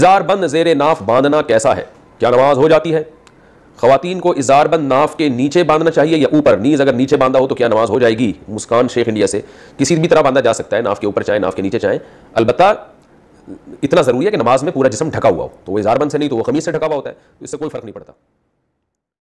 इजार बंद जेर नाफ बांधना कैसा है क्या नमाज हो जाती है खातन को इजार बंद नाफ के नीचे बांधना चाहिए या ऊपर नीज अगर नीचे बांधा हो तो क्या नमाज हो जाएगी मुस्कान शेख इंडिया से किसी भी तरह बांधा जा सकता है नाफ के ऊपर चाहे नाफ के नीचे चाहे अलबत् इतना ज़रूरी है कि नमाज में पूरा जिसम ढका हुआ हो तो वो इजारबंद से नहीं तो वो खमीज से ढका हुआ होता है तो इससे कोई फर्क नहीं पड़ता